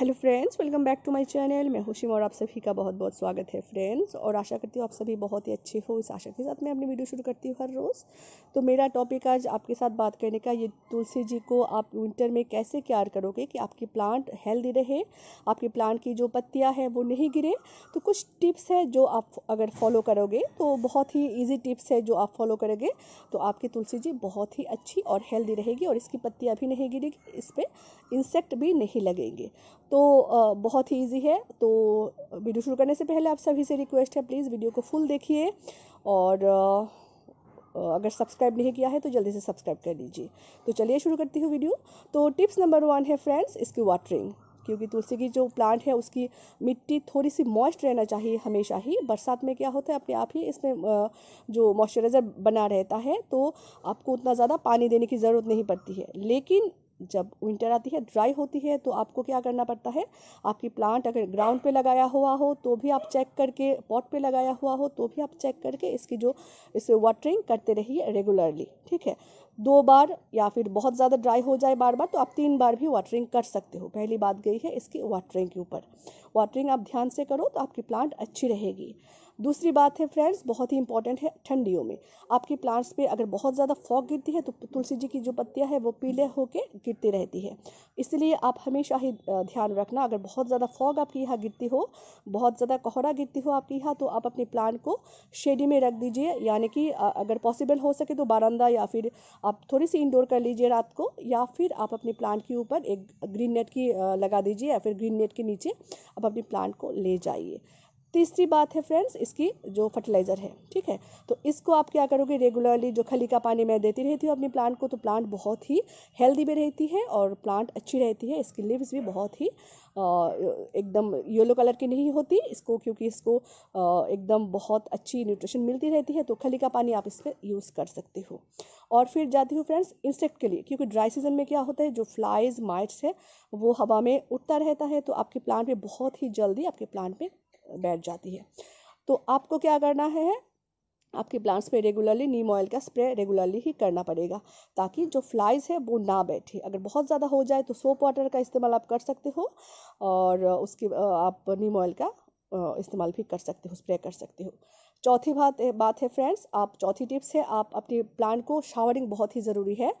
hello friends welcome back to my channel मैं हुशिम और आप सभी का बहुत बहुत स्वागत है फ्रेंड्स और आशा करती हूँ आप सभी बहुत ही अच्छे हो इस आशा के साथ मैं अपनी वीडियो शुरू करती हूँ हर रोज़ तो मेरा टॉपिक आज आपके साथ बात करने का ये तुलसी जी को आप विंटर में कैसे केयर करोगे कि आपकी प्लांट हेल्दी रहे आपकी प्लांट की जो पत्तियाँ हैं वो नहीं गिरे तो कुछ टिप्स है जो आप अगर फॉलो करोगे तो बहुत ही ईजी टिप्स है जो आप फॉलो करोगे तो आपकी तुलसी जी बहुत ही अच्छी और हेल्दी रहेगी और इसकी पत्तियाँ भी नहीं गिरेगी इस पर इंसेक्ट भी नहीं लगेंगे तो बहुत ही ईजी है तो वीडियो शुरू करने से पहले आप सभी से रिक्वेस्ट है प्लीज़ वीडियो को फुल देखिए और अगर सब्सक्राइब नहीं किया है तो जल्दी से सब्सक्राइब कर लीजिए तो चलिए शुरू करती हूँ वीडियो तो टिप्स नंबर वन है फ्रेंड्स इसकी वाटरिंग क्योंकि तुलसी की जो प्लांट है उसकी मिट्टी थोड़ी सी मॉइस्ट रहना चाहिए हमेशा ही बरसात में क्या होता है अपने आप ही इसमें जो मॉइस्चराइज़र बना रहता है तो आपको उतना ज़्यादा पानी देने की ज़रूरत नहीं पड़ती है लेकिन जब विंटर आती है ड्राई होती है तो आपको क्या करना पड़ता है आपकी प्लांट अगर ग्राउंड पे लगाया हुआ हो तो भी आप चेक करके पॉट पे लगाया हुआ हो तो भी आप चेक करके इसकी जो इसे वाटरिंग करते रहिए रेगुलरली ठीक है दो बार या फिर बहुत ज़्यादा ड्राई हो जाए बार बार तो आप तीन बार भी वाटरिंग कर सकते हो पहली बात गई है इसकी वाटरिंग के ऊपर वाटरिंग आप ध्यान से करो तो आपकी प्लांट अच्छी रहेगी दूसरी बात है फ्रेंड्स बहुत ही इंपॉर्टेंट है ठंडियों में आपके प्लांट्स पे अगर बहुत ज़्यादा फॉग गिरती है तो तुलसी जी की जो पत्तियाँ हैं वो पीले होकर गिरती रहती है इसलिए आप हमेशा ही ध्यान रखना अगर बहुत ज़्यादा फॉग आपके यहाँ गिरती हो बहुत ज़्यादा कोहरा गिरती हो आपके यहाँ तो आप अपने प्लांट को शेडी में रख दीजिए यानी कि अगर पॉसिबल हो सके तो बारंदा या फिर आप थोड़ी सी इंडोर कर लीजिए रात को या फिर आप अपने प्लांट के ऊपर एक ग्रीन नेट की लगा दीजिए या फिर ग्रीन नेट के नीचे आप अपने प्लांट को ले जाइए तीसरी बात है फ्रेंड्स इसकी जो फर्टिलाइज़र है ठीक है तो इसको आप क्या करोगे रेगुलरली जो खली का पानी मैं देती रहती हूँ अपने प्लांट को तो प्लांट बहुत ही हेल्दी भी रहती है और प्लांट अच्छी रहती है इसकी लिव्स भी बहुत ही एकदम येलो कलर की नहीं होती इसको क्योंकि इसको एकदम बहुत अच्छी न्यूट्रिशन मिलती रहती है तो खली का पानी आप इस पर यूज़ कर सकते हो और फिर जाती हूँ फ्रेंड्स इंसेक्ट के लिए क्योंकि ड्राई सीजन में क्या होता है जो फ्लाइज माइट्स है वो हवा में उठता रहता है तो आपके प्लांट पे बहुत ही जल्दी आपके प्लांट में बैठ जाती है तो आपको क्या करना है आपके प्लांट्स पे रेगुलरली नीम ऑयल का स्प्रे रेगुलरली ही करना पड़ेगा ताकि जो फ्लाइज है वो ना बैठे अगर बहुत ज़्यादा हो जाए तो सोप वाटर का इस्तेमाल आप कर सकते हो और उसके आप नीम ऑयल का इस्तेमाल भी कर सकते हो स्प्रे कर सकते हो चौथी बात बात है फ्रेंड्स आप चौथी टिप्स है आप अपने प्लांट को शावरिंग बहुत ही ज़रूरी है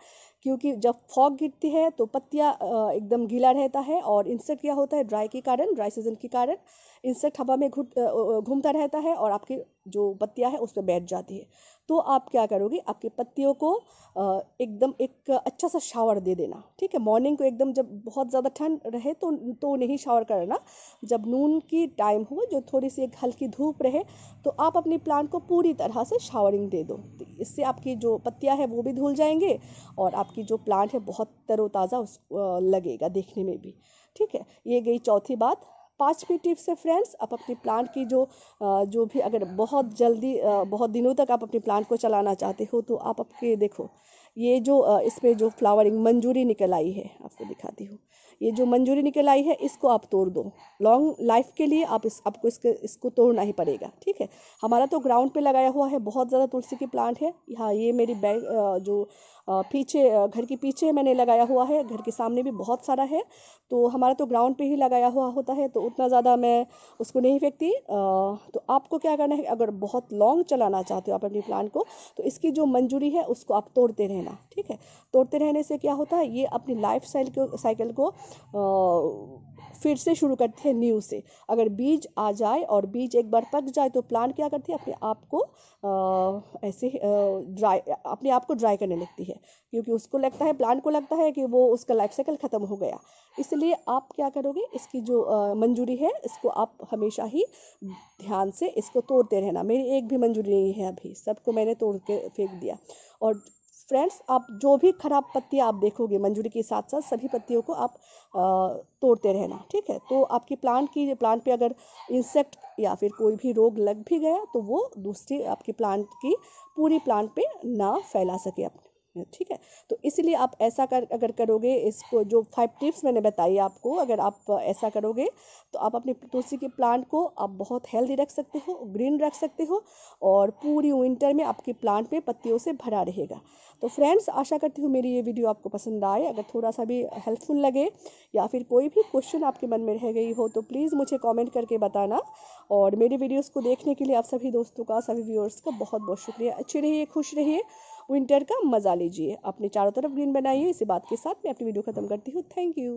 क्योंकि जब फॉग गिरती है तो पत्तियाँ एकदम गीला रहता है और इंसेक्ट क्या होता है ड्राई के कारण ड्राई सीजन के कारण इंसेक्ट हवा में घुट घूमता रहता है और आपकी जो पत्तियाँ हैं उस पर बैठ जाती है तो आप क्या करोगे आपके पत्तियों को एकदम एक अच्छा सा शावर दे देना ठीक है मॉर्निंग को एकदम जब बहुत ज़्यादा ठंड रहे तो तो नहीं शावर करना जब नून की टाइम हो जो थोड़ी सी एक हल्की धूप रहे तो आप अपने प्लांट को पूरी तरह से शावरिंग दे दो तो इससे आपकी जो पत्तियाँ हैं वो भी धुल जाएंगे और आप आपकी जो प्लांट है बहुत तरोताज़ा उस लगेगा देखने में भी ठीक है ये गई चौथी बात पाँचवीं टिप्स है फ्रेंड्स आप अपनी प्लांट की जो जो भी अगर बहुत जल्दी बहुत दिनों तक आप अपने प्लांट को चलाना चाहते हो तो आप आपके देखो ये जो इसमें जो फ्लावरिंग मंजूरी निकल आई है आपको दिखाती हूँ ये जो मंजूरी निकल आई है इसको आप तोड़ दो लॉन्ग लाइफ के लिए आप इस आपको इसके इसको तोड़ना ही पड़ेगा ठीक है हमारा तो ग्राउंड पे लगाया हुआ है बहुत ज़्यादा तुलसी की प्लांट है हाँ ये मेरी बैग जो पीछे घर के पीछे मैंने लगाया हुआ है घर के सामने भी बहुत सारा है तो हमारा तो ग्राउंड पे ही लगाया हुआ होता है तो उतना ज़्यादा मैं उसको नहीं फेंकती तो आपको क्या करना है अगर बहुत लॉन्ग चलाना चाहते हो आप अपनी प्लांट को तो इसकी जो मंजूरी है उसको आप तोड़ते रहें रहना ठीक है तोड़ते रहने से क्या होता है ये अपनी लाइफ साइकिल को को फिर से शुरू करते हैं न्यू से अगर बीज आ जाए और बीज एक बार पक जाए तो प्लांट क्या करती है अपने आप को ऐसे ड्राई अपने आप को ड्राई करने लगती है क्योंकि उसको लगता है प्लांट को लगता है कि वो उसका लाइफ साइकिल ख़त्म हो गया इसलिए आप क्या करोगे इसकी जो मंजूरी है इसको आप हमेशा ही ध्यान से इसको तोड़ते रहना मेरी एक भी मंजूरी नहीं है अभी सबको मैंने तोड़ के फेंक दिया और फ्रेंड्स आप जो भी खराब पत्तियाँ आप देखोगे मंजूरी के साथ साथ सभी पत्तियों को आप तोड़ते रहना ठीक है तो आपकी प्लांट की प्लांट पे अगर इंसेक्ट या फिर कोई भी रोग लग भी गया तो वो दूसरी आपकी प्लांट की पूरी प्लांट पे ना फैला सके अपने ठीक है तो इसलिए आप ऐसा कर अगर करोगे इसको जो फाइव टिप्स मैंने बताई आपको अगर आप ऐसा करोगे तो आप अपने तुलसी के प्लांट को आप बहुत हेल्दी रख सकते हो ग्रीन रख सकते हो और पूरी विंटर में आपके प्लांट में पत्तियों से भरा रहेगा तो फ्रेंड्स आशा करती हूँ मेरी ये वीडियो आपको पसंद आए अगर थोड़ा सा भी हेल्पफुल लगे या फिर कोई भी क्वेश्चन आपके मन में रह गई हो तो प्लीज़ मुझे कॉमेंट करके बताना और मेरे वीडियोज़ को देखने के लिए आप सभी दोस्तों का सभी व्यूअर्स का बहुत बहुत शुक्रिया अच्छे रहिए खुश रहिए विंटर का मज़ा लीजिए अपने चारों तरफ ग्रीन बनाइए इसी बात के साथ मैं अपनी वीडियो खत्म करती हूँ थैंक यू